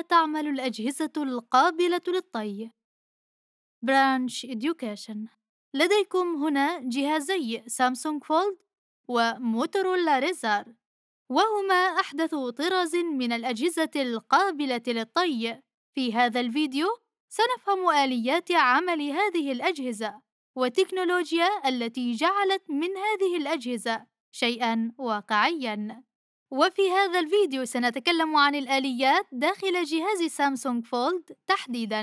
تعمل الأجهزة القابلة للطي. برانش إديوكيشن لديكم هنا جهازي سامسونج فولد وموتورولا ريزار وهما أحدث طراز من الأجهزة القابلة للطي في هذا الفيديو سنفهم آليات عمل هذه الأجهزة والتكنولوجيا التي جعلت من هذه الأجهزة شيئًا واقعيًا وفي هذا الفيديو سنتكلم عن الآليات داخل جهاز سامسونج فولد تحديداً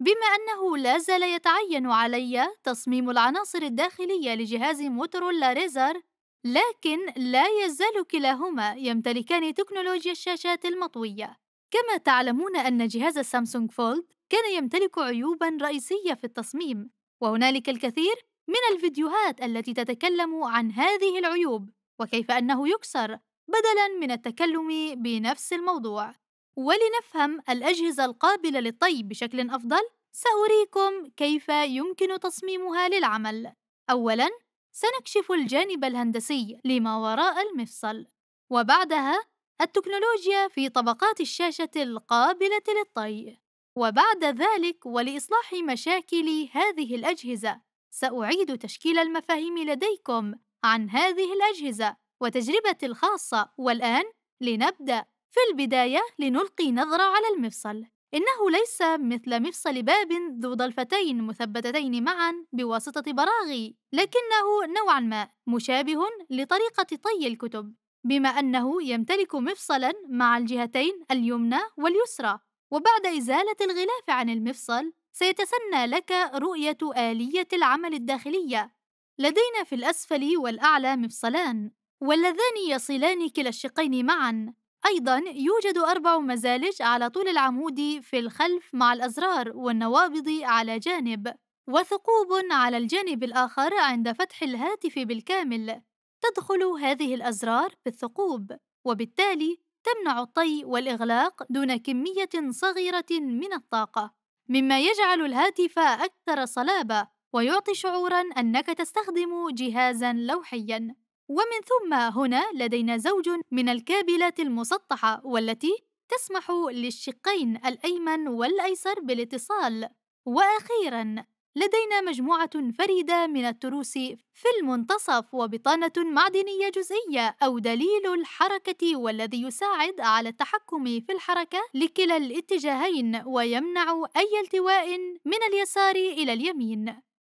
بما أنه لا زال يتعين علي تصميم العناصر الداخلية لجهاز موتورولا ريزر لكن لا يزال كلاهما يمتلكان تكنولوجيا الشاشات المطوية كما تعلمون أن جهاز سامسونج فولد كان يمتلك عيوباً رئيسية في التصميم وهنالك الكثير من الفيديوهات التي تتكلم عن هذه العيوب وكيف أنه يكسر بدلاً من التكلم بنفس الموضوع ولنفهم الأجهزة القابلة للطي بشكل أفضل سأريكم كيف يمكن تصميمها للعمل أولاً سنكشف الجانب الهندسي لما وراء المفصل وبعدها التكنولوجيا في طبقات الشاشة القابلة للطي وبعد ذلك ولإصلاح مشاكل هذه الأجهزة سأعيد تشكيل المفاهيم لديكم عن هذه الأجهزة وتجربتي الخاصة والآن لنبدأ في البداية لنلقي نظرة على المفصل إنه ليس مثل مفصل باب ذو ضلفتين مثبتتين معا بواسطة براغي لكنه نوعا ما مشابه لطريقة طي الكتب بما أنه يمتلك مفصلا مع الجهتين اليمنى واليسرى وبعد إزالة الغلاف عن المفصل سيتسنى لك رؤية آلية العمل الداخلية لدينا في الأسفل والأعلى مفصلان واللذان يصلان كلا الشقين معا أيضا يوجد أربع مزالج على طول العمود في الخلف مع الأزرار والنوابض على جانب وثقوب على الجانب الآخر عند فتح الهاتف بالكامل تدخل هذه الأزرار في الثقوب وبالتالي تمنع الطي والإغلاق دون كمية صغيرة من الطاقة مما يجعل الهاتف أكثر صلابة ويعطي شعورا أنك تستخدم جهازا لوحيا ومن ثم هنا لدينا زوج من الكابلات المسطحة والتي تسمح للشقين الأيمن والأيسر بالاتصال وأخيراً لدينا مجموعة فريدة من التروس في المنتصف وبطانة معدنية جزئية أو دليل الحركة والذي يساعد على التحكم في الحركة لكلا الاتجاهين ويمنع أي التواء من اليسار إلى اليمين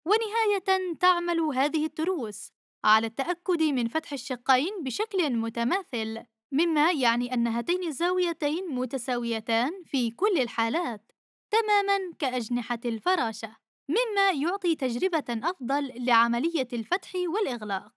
ونهاية تعمل هذه التروس على التأكد من فتح الشقين بشكل متماثل مما يعني أن هاتين الزاويتين متساويتان في كل الحالات تماماً كأجنحة الفراشة مما يعطي تجربة أفضل لعملية الفتح والإغلاق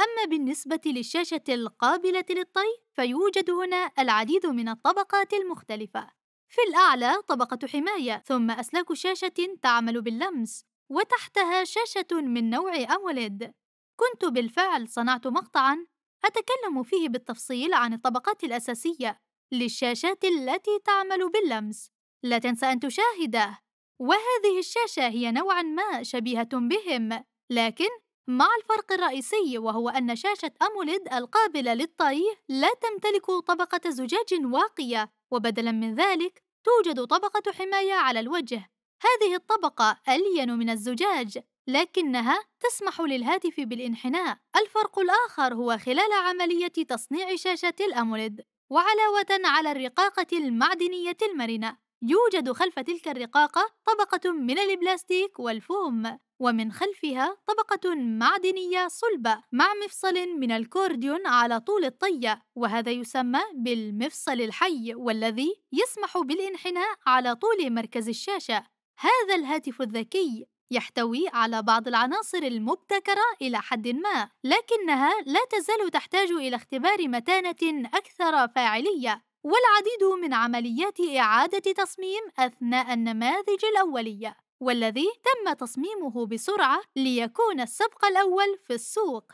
أما بالنسبة للشاشة القابلة للطي فيوجد هنا العديد من الطبقات المختلفة في الأعلى طبقة حماية ثم أسلاك شاشة تعمل باللمس وتحتها شاشة من نوع أموليد كنت بالفعل صنعت مقطعًا أتكلم فيه بالتفصيل عن الطبقات الأساسية للشاشات التي تعمل باللمس، لا تنسى أن تشاهده، وهذه الشاشة هي نوعًا ما شبيهة بهم، لكن مع الفرق الرئيسي وهو أن شاشة أموليد القابلة للطي لا تمتلك طبقة زجاج واقية، وبدلًا من ذلك توجد طبقة حماية على الوجه، هذه الطبقة ألين من الزجاج لكنها تسمح للهاتف بالانحناء الفرق الآخر هو خلال عملية تصنيع شاشة الأموليد وعلاوة على الرقاقة المعدنية المرنة يوجد خلف تلك الرقاقة طبقة من البلاستيك والفوم ومن خلفها طبقة معدنية صلبة مع مفصل من الكورديون على طول الطية وهذا يسمى بالمفصل الحي والذي يسمح بالانحناء على طول مركز الشاشة هذا الهاتف الذكي يحتوي على بعض العناصر المبتكرة إلى حد ما، لكنها لا تزال تحتاج إلى اختبار متانة أكثر فاعلية، والعديد من عمليات إعادة تصميم أثناء النماذج الأولية، والذي تم تصميمه بسرعة ليكون السبق الأول في السوق.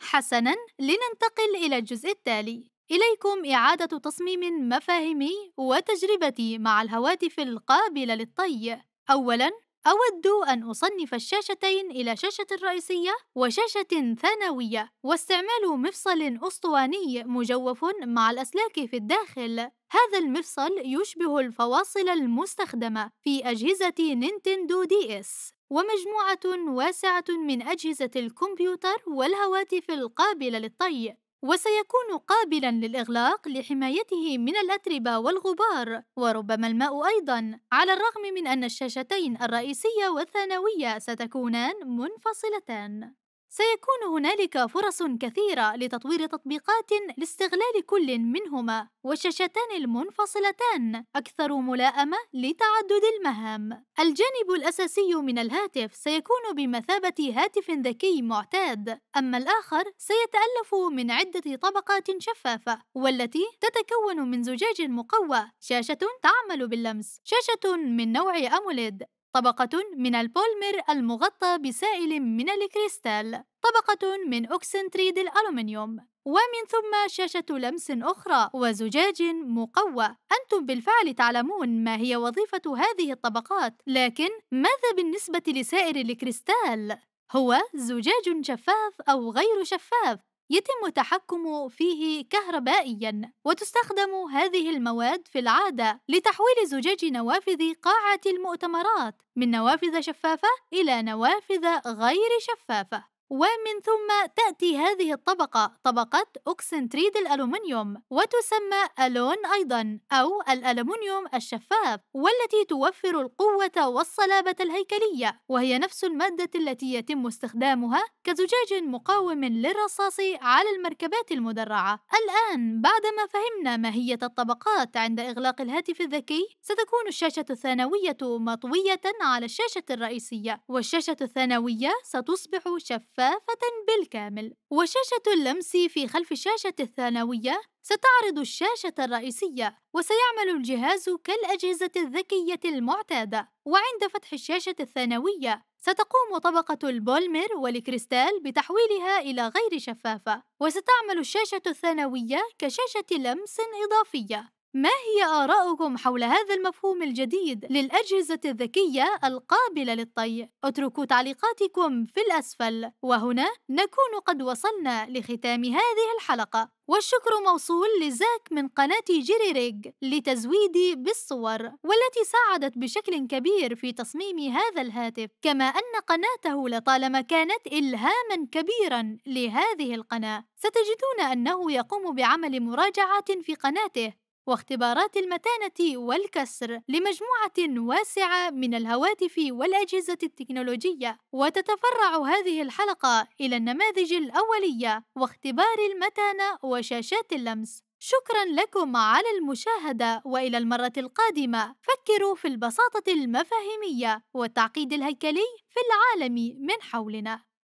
حسناً، لننتقل إلى الجزء التالي. إليكم إعادة تصميم مفاهيمي وتجربتي مع الهواتف القابلة للطي. أولاً، أود أن أصنف الشاشتين إلى شاشة رئيسية وشاشة ثانوية واستعمال مفصل أسطواني مجوف مع الأسلاك في الداخل هذا المفصل يشبه الفواصل المستخدمة في أجهزة نينتندو دي إس ومجموعة واسعة من أجهزة الكمبيوتر والهواتف القابلة للطي وسيكون قابلا للإغلاق لحمايته من الأتربة والغبار وربما الماء أيضا على الرغم من أن الشاشتين الرئيسية والثانوية ستكونان منفصلتان سيكون هنالك فرص كثيرة لتطوير تطبيقات لاستغلال كل منهما، والشاشتان المنفصلتان أكثر ملائمة لتعدد المهام. الجانب الأساسي من الهاتف سيكون بمثابة هاتف ذكي معتاد، أما الآخر سيتألف من عدة طبقات شفافة، والتي تتكون من زجاج مقوى، شاشة تعمل باللمس، شاشة من نوع أموليد، طبقة من البولمر المغطى بسائل من الكريستال طبقة من أكسنتريد الألومنيوم ومن ثم شاشة لمس أخرى وزجاج مقوى أنتم بالفعل تعلمون ما هي وظيفة هذه الطبقات لكن ماذا بالنسبة لسائر الكريستال؟ هو زجاج شفاف أو غير شفاف يتم التحكم فيه كهربائيا وتستخدم هذه المواد في العادة لتحويل زجاج نوافذ قاعة المؤتمرات من نوافذ شفافة إلى نوافذ غير شفافة ومن ثم تأتي هذه الطبقة طبقة أكسنتريد الألومنيوم وتسمى ألون أيضا أو الألمنيوم الشفاف والتي توفر القوة والصلابة الهيكلية وهي نفس المادة التي يتم استخدامها كزجاج مقاوم للرصاص على المركبات المدرعة الآن بعدما فهمنا ماهية الطبقات عند إغلاق الهاتف الذكي ستكون الشاشة الثانوية مطوية على الشاشة الرئيسية والشاشة الثانوية ستصبح شفافة شفافة بالكامل وشاشة اللمس في خلف الشاشة الثانوية ستعرض الشاشة الرئيسية وسيعمل الجهاز كالأجهزة الذكية المعتادة وعند فتح الشاشة الثانوية ستقوم طبقة البولمر والكريستال بتحويلها إلى غير شفافة وستعمل الشاشة الثانوية كشاشة لمس إضافية ما هي آراؤكم حول هذا المفهوم الجديد للأجهزة الذكية القابلة للطي؟ اتركوا تعليقاتكم في الأسفل وهنا نكون قد وصلنا لختام هذه الحلقة والشكر موصول لزاك من قناة جيري ريج لتزويدي بالصور والتي ساعدت بشكل كبير في تصميم هذا الهاتف كما أن قناته لطالما كانت إلهاما كبيرا لهذه القناة ستجدون أنه يقوم بعمل مراجعات في قناته واختبارات المتانة والكسر لمجموعة واسعة من الهواتف والأجهزة التكنولوجية وتتفرع هذه الحلقة إلى النماذج الأولية واختبار المتانة وشاشات اللمس شكرا لكم على المشاهدة وإلى المرة القادمة فكروا في البساطة المفاهيمية والتعقيد الهيكلي في العالم من حولنا